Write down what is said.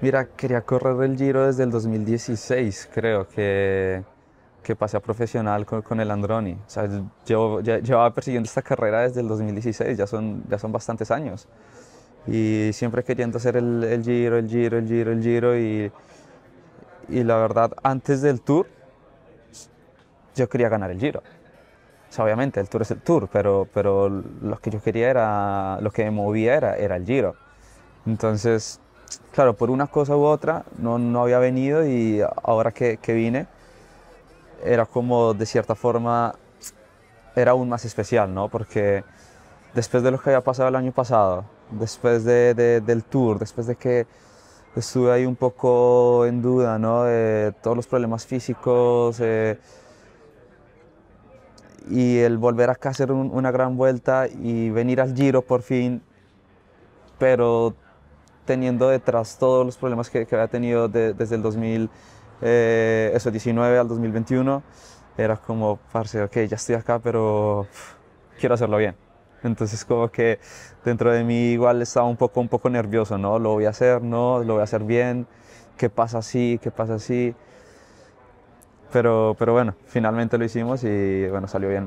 Mira, quería correr el Giro desde el 2016, creo que, que pasé a profesional con, el Androni. O sea, yo llevaba persiguiendo esta carrera desde el 2016, ya son, ya son bastantes años. Y siempre queriendo hacer el, Giro, el Giro, el Giro, el Giro. Y, y la verdad, antes del Tour, yo quería ganar el Giro. O sea, obviamente, el Tour es el Tour, pero, pero lo que yo quería era, lo que me movía era, era el Giro. Entonces, claro, por una cosa u otra no, había venido y ahora que, que, vine era como de cierta forma, era aún más especial, ¿no? Porque después de lo que había pasado el año pasado, después del tour, después de que estuve ahí un poco en duda, ¿no? De todos los problemas físicos. Eh, y el volver acá a hacer una gran vuelta y venir al Giro por fin, pero teniendo detrás todos los problemas que, había tenido desde el 2019 eh, al 2021, era como, parce, ok, ya estoy acá, pero quiero hacerlo bien. Entonces como que dentro de mí igual estaba un poco, un poco nervioso, ¿no? Lo voy a hacer, ¿no? Lo voy a hacer bien, ¿qué pasa así? ¿Qué pasa así? Pero, pero bueno, finalmente lo hicimos y bueno, salió bien.